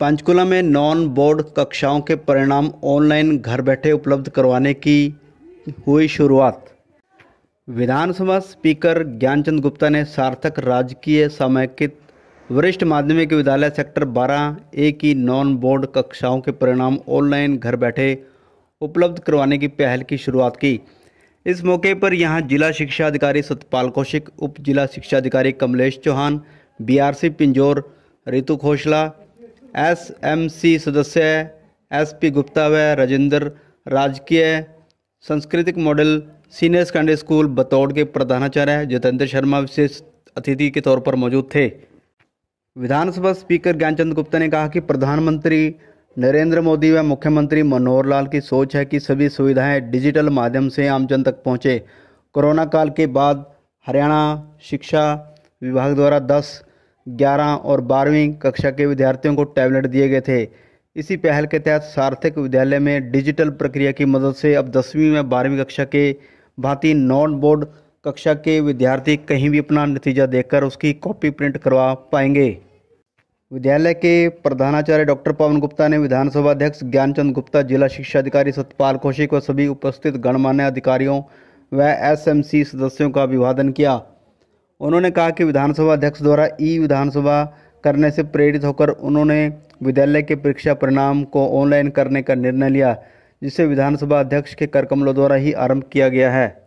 पंचकुला में non board कक्षाओं के परिणाम ऑनलाइन घर बैठे उपलब्ध करवाने की हुई शुरुआत विधानसभा स्पीकर ज्ञानचंद गुप्ता ने सार्थक राजकीय समेकित वरिष्ठ माध्यमिक विद्यालय सेक्टर 12 ए की नॉन बोर्ड कक्षाओं के परिणाम ऑनलाइन घर बैठे उपलब्ध करवाने की पहल की शुरुआत की इस मौके पर यहां जिला शिक्षा अधिकारी सतपाल कौशिक उप जिला शिक्षा अधिकारी Kamlesh Chauhan BRC Pinjore Ritu Khosla S M C सदस्य एस पी गुप्ता व राजेंद्र राजकीय सांस्कृतिक model senior secondary school Bataur के प्रधानाचार्य जितेंद्र शर्मा विशेष अतिथि के तौर पर मौजूद थे विधानसभा स्पीकर ज्ञानचंद गुप्ता ने कहा कि प्रधानमंत्री नरेंद्र मोदी व मुख्यमंत्री मनोहर लाल की सोच है कि सभी सुविधाएं डिजिटल माध्यम से आमजन तक पहुंचे कोरोना काल के बाद हरियाणा शिक्षा विभाग द्वारा ग्यारह और बारहवीं कक्षा के विद्यार्थियों को टैबलेट दिए गए थे इसी पहल के तहत सार्थक विद्यालय में डिजिटल प्रक्रिया की मदद से अब दसवीं में बारहवीं कक्षा के भांति नॉन बोर्ड कक्षा के विद्यार्थी कहीं भी अपना नतीजा देखकर उसकी कॉपी प्रिंट करवा पाएंगे विद्यालय के प्रधानाचार्य डॉक्टर पवन गुप्ता ने विधानसभा अध्यक्ष ज्ञानचंद गुप्ता जिला शिक्षा अधिकारी सतपाल कौशिक व सभी उपस्थित गणमान्य अधिकारियों व एसएमसी सदस्यों का अभिवादन किया उन्होंने कहा कि विधानसभा अध्यक्ष द्वारा ई विधानसभा करने से प्रेरित होकर उन्होंने विद्यालय के परीक्षा परिणाम को ऑनलाइन करने का निर्णय लिया जिसे विधानसभा अध्यक्ष के करकमलों द्वारा ही आरंभ किया गया है